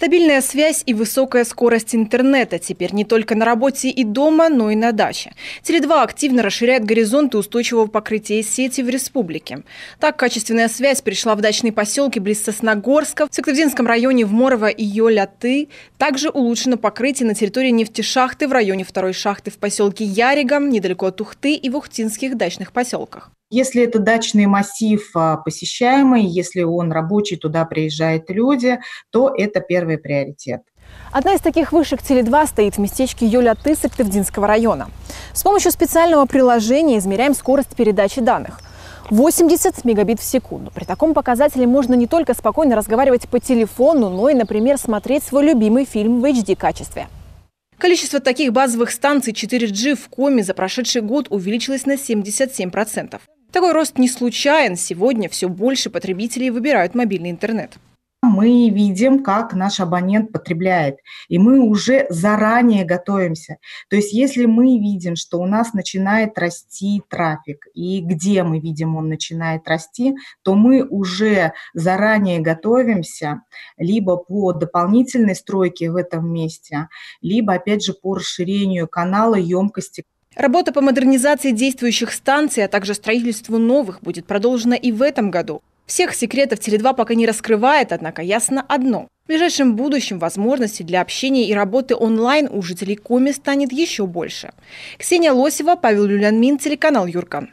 Стабильная связь и высокая скорость интернета теперь не только на работе и дома, но и на даче. Теле2 активно расширяет горизонты устойчивого покрытия сети в республике. Так, качественная связь пришла в дачные поселки близ Сосногорска, в Сыктывдинском районе в Морово и Йоляты. Также улучшено покрытие на территории нефтешахты в районе второй шахты в поселке Ярига, недалеко от Ухты и в Ухтинских дачных поселках. Если это дачный массив а, посещаемый, если он рабочий, туда приезжают люди, то это первый приоритет. Одна из таких вышек Теле2 стоит в местечке Юля Тысы Ктывдинского района. С помощью специального приложения измеряем скорость передачи данных. 80 мегабит в секунду. При таком показателе можно не только спокойно разговаривать по телефону, но и, например, смотреть свой любимый фильм в HD-качестве. Количество таких базовых станций 4G в Коме за прошедший год увеличилось на 77%. Такой рост не случайен. Сегодня все больше потребителей выбирают мобильный интернет мы видим, как наш абонент потребляет, и мы уже заранее готовимся. То есть если мы видим, что у нас начинает расти трафик, и где мы видим, он начинает расти, то мы уже заранее готовимся либо по дополнительной стройке в этом месте, либо, опять же, по расширению канала емкости Работа по модернизации действующих станций, а также строительству новых будет продолжена и в этом году. Всех секретов Теле2 пока не раскрывает, однако ясно одно. В ближайшем будущем возможности для общения и работы онлайн у жителей Коми станет еще больше. Ксения Лосева, Павел Люлянмин, телеканал Юркан.